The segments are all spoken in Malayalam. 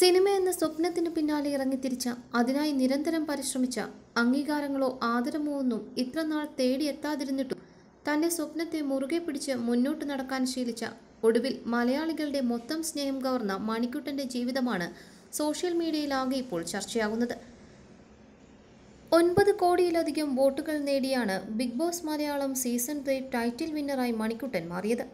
സിനിമ എന്ന സ്വപ്നത്തിന് പിന്നാലെ ഇറങ്ങിത്തിരിച്ച അതിനായി നിരന്തരം പരിശ്രമിച്ച അംഗീകാരങ്ങളോ ആദരമോ ഒന്നും ഇത്രനാൾ തേടിയെത്താതിരുന്നിട്ടും തന്റെ സ്വപ്നത്തെ മുറുകെ പിടിച്ച് മുന്നോട്ട് നടക്കാൻ ശീലിച്ച ഒടുവിൽ മലയാളികളുടെ മൊത്തം സ്നേഹം കവർന്ന മണിക്കുട്ടന്റെ ജീവിതമാണ് സോഷ്യൽ മീഡിയയിലാകെ ഇപ്പോൾ ചർച്ചയാകുന്നത് ഒൻപത് കോടിയിലധികം വോട്ടുകൾ നേടിയാണ് Big Boss Malayalam season three title വിന്നറായി മണിക്കുട്ടൻ മാറിയത്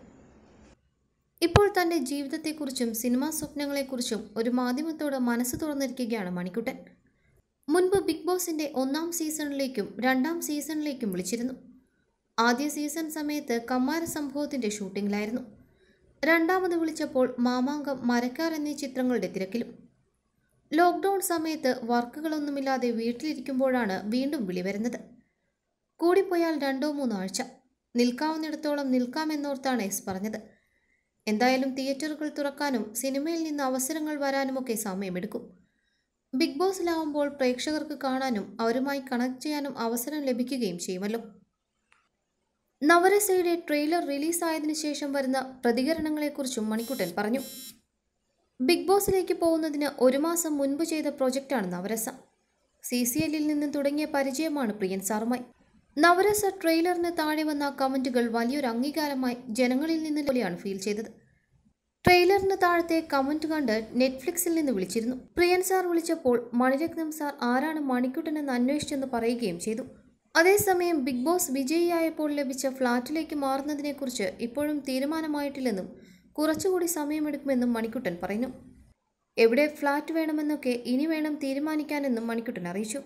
ഇപ്പോൾ തൻ്റെ ജീവിതത്തെക്കുറിച്ചും സിനിമാ സ്വപ്നങ്ങളെക്കുറിച്ചും ഒരു മാധ്യമത്തോട് മനസ്സ് തുറന്നിരിക്കുകയാണ് മണിക്കുട്ടൻ മുൻപ് ബിഗ് ബോസിൻ്റെ ഒന്നാം സീസണിലേക്കും രണ്ടാം സീസണിലേക്കും വിളിച്ചിരുന്നു ആദ്യ സീസൺ സമയത്ത് കമ്മാര സംഭവത്തിൻ്റെ ഷൂട്ടിങ്ങിലായിരുന്നു രണ്ടാമത് വിളിച്ചപ്പോൾ മാമാങ്കം മരക്കാർ എന്നീ ചിത്രങ്ങളുടെ തിരക്കിലും ലോക്ക്ഡൗൺ സമയത്ത് വർക്കുകളൊന്നുമില്ലാതെ വീട്ടിലിരിക്കുമ്പോഴാണ് വീണ്ടും വിളി വരുന്നത് കൂടിപ്പോയാൽ രണ്ടോ മൂന്നോ ആഴ്ച നിൽക്കാവുന്നിടത്തോളം നിൽക്കാമെന്നോർത്താണ് എസ് പറഞ്ഞത് എന്തായാലും തിയേറ്ററുകൾ തുറക്കാനും സിനിമയിൽ നിന്ന് അവസരങ്ങൾ വരാനുമൊക്കെ സമയമെടുക്കും ബിഗ് ബോസിലാവുമ്പോൾ പ്രേക്ഷകർക്ക് കാണാനും അവരുമായി കണക്ട് ചെയ്യാനും അവസരം ലഭിക്കുകയും ചെയ്യുമല്ലോ നവരസയുടെ ട്രെയിലർ റിലീസായതിനു ശേഷം വരുന്ന പ്രതികരണങ്ങളെക്കുറിച്ചും മണിക്കുട്ടൻ പറഞ്ഞു ബിഗ് ബോസിലേക്ക് പോകുന്നതിന് ഒരു മാസം മുൻപ് ചെയ്ത പ്രൊജക്റ്റാണ് നവരസ സി സി എല്ലിൽ നിന്ന് തുടങ്ങിയ പരിചയമാണ് പ്രിയൻ സാറുമായി നവരസ ട്രെയിലറിന് താഴെ വന്ന കമൻറ്റുകൾ വലിയൊരു അംഗീകാരമായി ജനങ്ങളിൽ നിന്ന് പോലെയാണ് ഫീൽ ചെയ്തത് ട്രെയിലറിന് താഴത്തെ കമന്റ് കണ്ട് നെറ്റ്ഫ്ലിക്സിൽ നിന്ന് വിളിച്ചിരുന്നു പ്രിയൻ സാർ വിളിച്ചപ്പോൾ മണിരത്നം സാർ ആരാണ് എന്ന് അന്വേഷിച്ചെന്ന് പറയുകയും ചെയ്തു അതേസമയം ബിഗ് ബോസ് വിജയിയായപ്പോൾ ലഭിച്ച ഫ്ളാറ്റിലേക്ക് മാറുന്നതിനെക്കുറിച്ച് ഇപ്പോഴും തീരുമാനമായിട്ടില്ലെന്നും കുറച്ചുകൂടി സമയമെടുക്കുമെന്നും മണിക്കുട്ടൻ പറഞ്ഞു എവിടെ ഫ്ളാറ്റ് വേണമെന്നൊക്കെ ഇനി വേണം തീരുമാനിക്കാനെന്നും മണിക്കുട്ടൻ അറിയിച്ചു